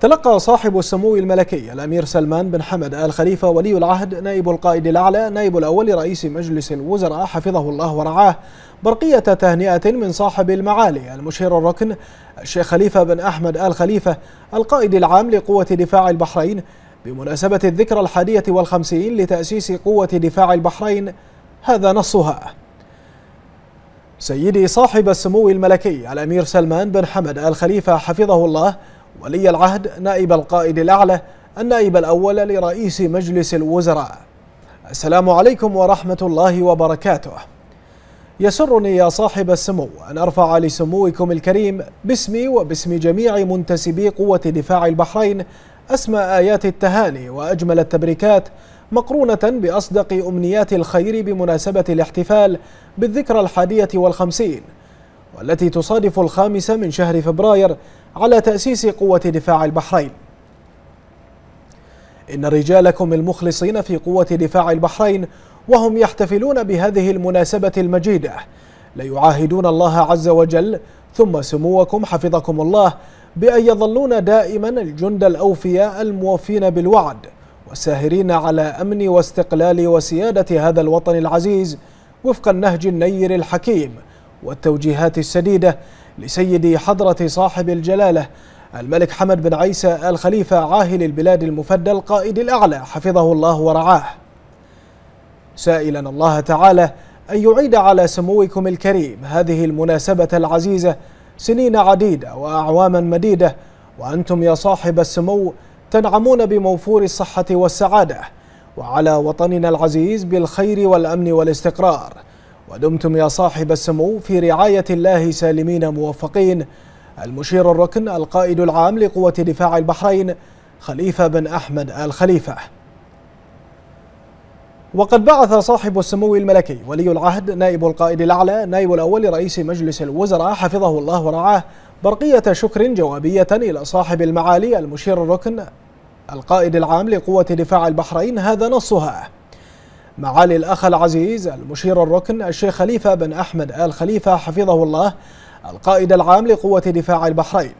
تلقى صاحب السمو الملكي الأمير سلمان بن حمد آل خليفة ولي العهد نائب القائد الأعلى نائب الأول رئيس مجلس الوزراء حفظه الله ورعاه برقية تهنئة من صاحب المعالي المشير الركن الشيخ خليفة بن أحمد آل خليفة القائد العام لقوة دفاع البحرين بمناسبة الذكرى الحادية والخمسين لتأسيس قوة دفاع البحرين هذا نصها سيدي صاحب السمو الملكي الأمير سلمان بن حمد آل خليفة حفظه الله ولي العهد نائب القائد الأعلى النائب الأول لرئيس مجلس الوزراء السلام عليكم ورحمة الله وبركاته يسرني يا صاحب السمو أن أرفع لسموكم الكريم باسمي وباسم جميع منتسبي قوة دفاع البحرين أسمى آيات التهاني وأجمل التبريكات مقرونة بأصدق أمنيات الخير بمناسبة الاحتفال بالذكرى الحادية والخمسين والتي تصادف الخامسة من شهر فبراير على تأسيس قوة دفاع البحرين إن رجالكم المخلصين في قوة دفاع البحرين وهم يحتفلون بهذه المناسبة المجيدة ليعاهدون الله عز وجل ثم سموكم حفظكم الله بأن يظلون دائما الجند الأوفياء الموفين بالوعد والساهرين على أمن واستقلال وسيادة هذا الوطن العزيز وفق النهج النير الحكيم والتوجيهات السديدة لسيد حضرة صاحب الجلالة الملك حمد بن عيسى آل خليفة عاهل البلاد المفدى القائد الأعلى حفظه الله ورعاه سائلا الله تعالى أن يعيد على سموكم الكريم هذه المناسبة العزيزة سنين عديدة وأعواما مديدة وأنتم يا صاحب السمو تنعمون بموفور الصحة والسعادة وعلى وطننا العزيز بالخير والأمن والاستقرار ودمتم يا صاحب السمو في رعاية الله سالمين موفقين المشير الركن القائد العام لقوة دفاع البحرين خليفة بن أحمد آل خليفة وقد بعث صاحب السمو الملكي ولي العهد نائب القائد الأعلى نائب الأول رئيس مجلس الوزراء حفظه الله ورعاه برقية شكر جوابية إلى صاحب المعالي المشير الركن القائد العام لقوة دفاع البحرين هذا نصها معالي الأخ العزيز المشير الركن الشيخ خليفة بن أحمد آل خليفة حفظه الله القائد العام لقوة دفاع البحرين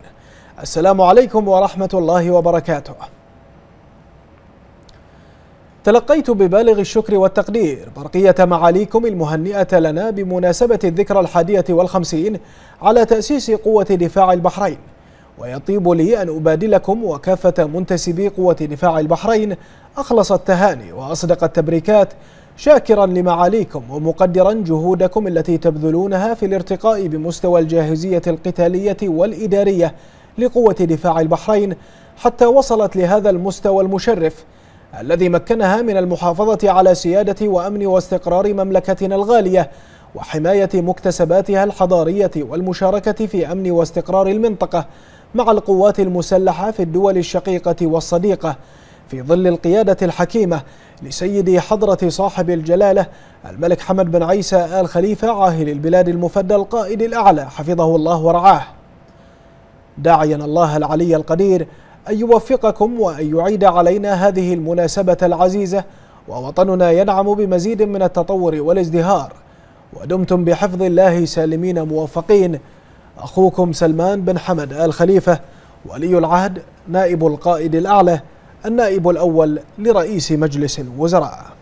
السلام عليكم ورحمة الله وبركاته تلقيت ببالغ الشكر والتقدير برقية معاليكم المهنئة لنا بمناسبة الذكرى الحادية والخمسين على تأسيس قوة دفاع البحرين ويطيب لي أن أبادلكم وكافة منتسبي قوة دفاع البحرين أخلص التهاني وأصدق التبريكات شاكرا لمعاليكم ومقدرا جهودكم التي تبذلونها في الارتقاء بمستوى الجاهزية القتالية والإدارية لقوة دفاع البحرين حتى وصلت لهذا المستوى المشرف الذي مكنها من المحافظة على سيادة وأمن واستقرار مملكتنا الغالية وحماية مكتسباتها الحضارية والمشاركة في أمن واستقرار المنطقة مع القوات المسلحة في الدول الشقيقة والصديقة في ظل القيادة الحكيمة لسيدي حضرة صاحب الجلالة الملك حمد بن عيسى آل خليفة عاهل البلاد المفدى القائد الأعلى حفظه الله ورعاه داعيا الله العلي القدير أن يوفقكم وأن يعيد علينا هذه المناسبة العزيزة ووطننا ينعم بمزيد من التطور والازدهار ودمتم بحفظ الله سالمين موفقين أخوكم سلمان بن حمد آل خليفة ولي العهد نائب القائد الأعلى النائب الأول لرئيس مجلس الوزراء